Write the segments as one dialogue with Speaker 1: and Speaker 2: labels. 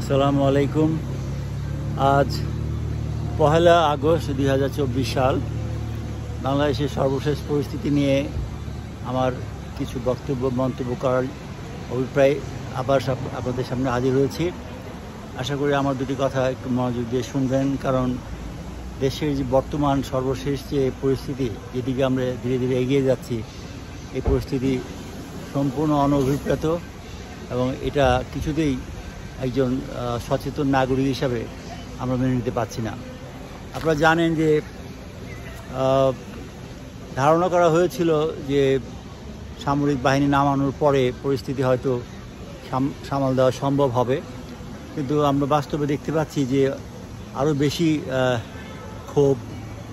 Speaker 1: আসসালামু আলাইকুম আজ পহেলা আগস্ট দুই সাল বাংলাদেশের সর্বশেষ পরিস্থিতি নিয়ে আমার কিছু বক্তব্য মন্তব্য করার অভিপ্রায় আবার আপনাদের সামনে হাজির হয়েছি আশা করি আমার দুটি কথা একটু মনোযোগ দিয়ে শুনবেন কারণ দেশের যে বর্তমান সর্বশেষ যে পরিস্থিতি যেদিকে আমরা ধীরে ধীরে এগিয়ে যাচ্ছি এই পরিস্থিতি সম্পূর্ণ অনভিপ্রেত এবং এটা কিছুতেই একজন সচেতন নাগরিক হিসাবে আমরা মেনে নিতে পারছি না আপনারা জানেন যে ধারণা করা হয়েছিল যে সামরিক বাহিনী নামানোর পরে পরিস্থিতি হয়তো সামাল দেওয়া সম্ভব হবে কিন্তু আমরা বাস্তবে দেখতে পাচ্ছি যে আরও বেশি ক্ষোভ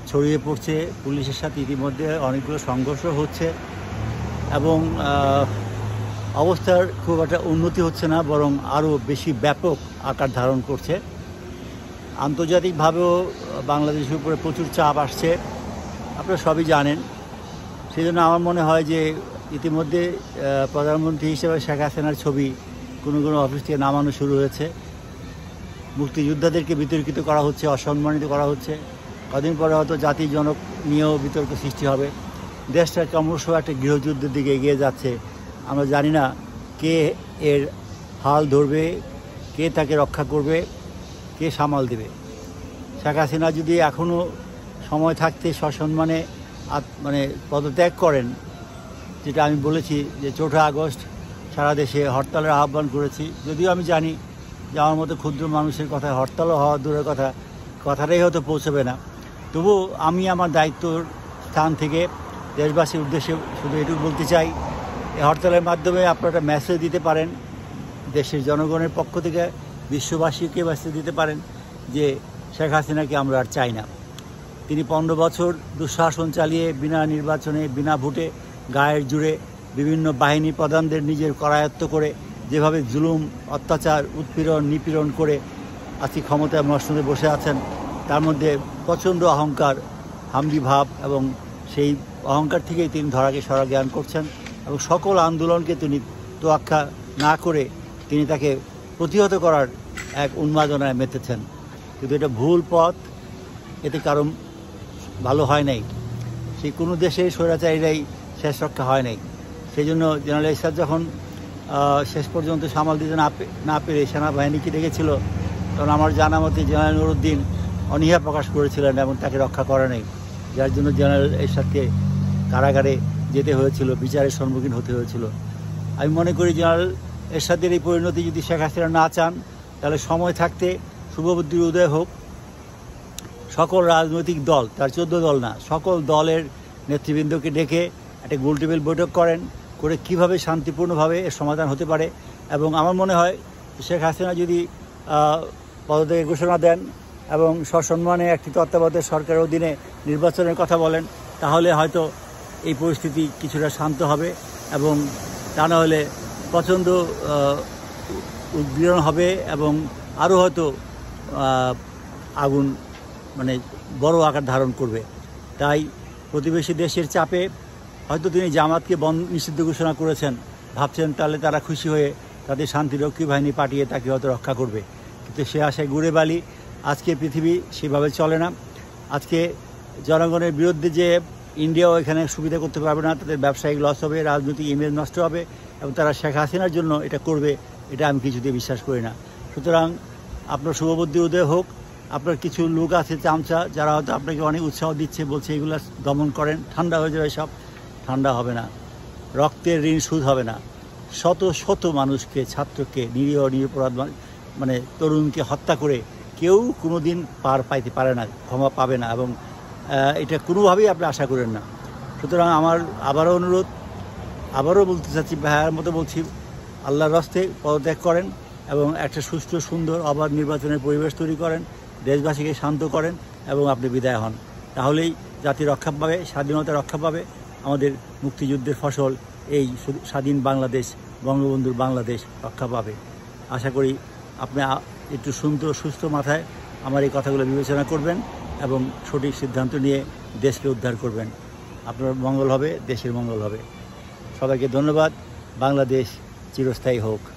Speaker 1: ছড়িয়ে পড়ছে পুলিশের সাথে ইতিমধ্যে অনেকগুলো সংঘর্ষ হচ্ছে এবং অবস্থার খুব একটা উন্নতি হচ্ছে না বরং আরও বেশি ব্যাপক আকার ধারণ করছে আন্তর্জাতিকভাবেও বাংলাদেশের উপরে প্রচুর চাপ আসছে আপনারা সবই জানেন সেই জন্য আমার মনে হয় যে ইতিমধ্যে প্রধানমন্ত্রী হিসেবে শেখ হাসিনার ছবি কোনো কোনো অফিস থেকে নামানো শুরু হয়েছে মুক্তিযোদ্ধাদেরকে বিতর্কিত করা হচ্ছে অসম্মানিত করা হচ্ছে কদিন পরে হয়তো জাতির জনক নিয়েও বিতর্ক সৃষ্টি হবে দেশটা ক্রমশ একটা গৃহযুদ্ধের দিকে এগিয়ে যাচ্ছে আমরা জানি না কে এর হাল ধরবে কে তাকে রক্ষা করবে কে সামাল দেবে শেখ হাসিনা যদি এখনও সময় থাকতে সসম্মানে মানে পদত্যাগ করেন যেটা আমি বলেছি যে চৌঠা আগস্ট সারা দেশে হরতালের আহ্বান করেছি যদিও আমি জানি যে আমার মতো ক্ষুদ্র মানুষের কথা হরতালও হওয়া দূরের কথা কথাটাই হয়তো পৌঁছবে না তবু আমি আমার দায়িত্বর স্থান থেকে দেশবাসীর উদ্দেশ্যে শুধু এটুকু বলতে চাই এই হরতালের মাধ্যমে আপনারা মেসেজ দিতে পারেন দেশের জনগণের পক্ষ থেকে বিশ্ববাসীকে মেসেজ দিতে পারেন যে শেখ হাসিনাকে আমরা আর চাই না তিনি পনেরো বছর দুঃশাসন চালিয়ে বিনা নির্বাচনে বিনা ভোটে গায়ের জুড়ে বিভিন্ন বাহিনী প্রধানদের নিজের করায়ত্ত করে যেভাবে জুলুম অত্যাচার উৎপীড়ন নিপীড়ন করে আজকে ক্ষমতায় মসনদে বসে আছেন তার মধ্যে প্রচণ্ড অহংকার হামবিভাব এবং সেই অহংকার থেকেই তিনি ধরাকে সরা জ্ঞান করছেন এবং সকল আন্দোলনকে তিনি তোয়াক্ষা না করে তিনি তাকে প্রতিহত করার এক উন্মাদনায় মেতেছেন কিন্তু এটা ভুল পথ এতে কারণ ভালো হয় নাই সে কোনো দেশে স্বৈরাচারীরাই শেষ রক্ষা হয় নাই সেই জন্য জেনারেল ইসাদ যখন শেষ পর্যন্ত সামাল দিতে না না পেরে সেনাবাহিনীকে ডেকেছিল তখন আমার জানা মতে জেনারেল নুরুদ্দিন অনীহা প্রকাশ করেছিলেন এবং তাকে রক্ষা করা নেই যার জন্য জেনারেল এরশাদকে কারাগারে যেতে হয়েছিল বিচারের সম্মুখীন হতে হয়েছিল আমি মনে করি জেনারেল এরশাদের এই পরিণতি যদি শেখ হাসিনা না চান তাহলে সময় থাকতে শুভবুদ্ধির উদয় হোক সকল রাজনৈতিক দল তার চোদ্দ দল না সকল দলের নেতৃবৃন্দকে ডেকে একটা গোল টেবিল বৈঠক করেন করে কিভাবে শান্তিপূর্ণভাবে এর সমাধান হতে পারে এবং আমার মনে হয় শেখ হাসিনা যদি পদত্যাগের ঘোষণা দেন এবং সসম্মানে একটি তত্ত্বাবধায়ক সরকারের অধীনে নির্বাচনের কথা বলেন তাহলে হয়তো এই পরিস্থিতি কিছুটা শান্ত হবে এবং তা না হলে প্রচণ্ড উদ্গীরণ হবে এবং আরও হয়তো আগুন মানে বড় আকার ধারণ করবে তাই প্রতিবেশী দেশের চাপে হয়তো তিনি জামাতকে বন নিষিদ্ধ ঘোষণা করেছেন ভাবছেন তাহলে তারা খুশি হয়ে তাদের শান্তিরক্ষী বাহিনী পাঠিয়ে তাকে হয়তো রক্ষা করবে কিন্তু সে আশায় ঘুরে বালি আজকে পৃথিবী সেভাবে চলে না আজকে জনগণের বিরুদ্ধে যে ইন্ডিয়াও এখানে সুবিধা করতে পারবে না তাদের ব্যবসায়িক লস হবে রাজনৈতিক ইমেজ নষ্ট হবে এবং তারা শেখ হাসিনার জন্য এটা করবে এটা আমি কিছুতে বিশ্বাস করি না সুতরাং আপনার শুভবুদ্ধি উদয় হোক আপনার কিছু লোক আছে চামচা যারা হয়তো আপনাকে অনেক উৎসাহ দিচ্ছে বলছে এগুলো দমন করেন ঠান্ডা হয়ে যাবে সব ঠান্ডা হবে না রক্তের ঋণ সুদ হবে না শত শত মানুষকে ছাত্রকে নিরীহ নিরপরাধ মানে তরুণকে হত্যা করে কেউ কোনো দিন পার পাইতে পারে না ক্ষমা পাবে না এবং এটা কোনোভাবেই আপনি আশা করেন না সুতরাং আমার আবারও অনুরোধ আবারও বলতে চাচ্ছি ভাইয়ার মতো বলছি আল্লাহর রস্তে পদত্যাগ করেন এবং একটা সুস্থ সুন্দর অবাধ নির্বাচনের পরিবেশ তৈরি করেন দেশবাসীকে শান্ত করেন এবং আপনি বিদায় হন তাহলেই জাতি রক্ষা পাবে স্বাধীনতা রক্ষা পাবে আমাদের মুক্তিযুদ্ধের ফসল এই স্বাধীন বাংলাদেশ বঙ্গবন্ধুর বাংলাদেশ রক্ষা পাবে আশা করি আপনি একটু সুন্দর সুস্থ মাথায় আমার এই কথাগুলো বিবেচনা করবেন এবং সঠিক সিদ্ধান্ত নিয়ে দেশকে উদ্ধার করবেন আপনার মঙ্গল হবে দেশের মঙ্গল হবে সবাইকে ধন্যবাদ বাংলাদেশ চিরস্থায়ী হোক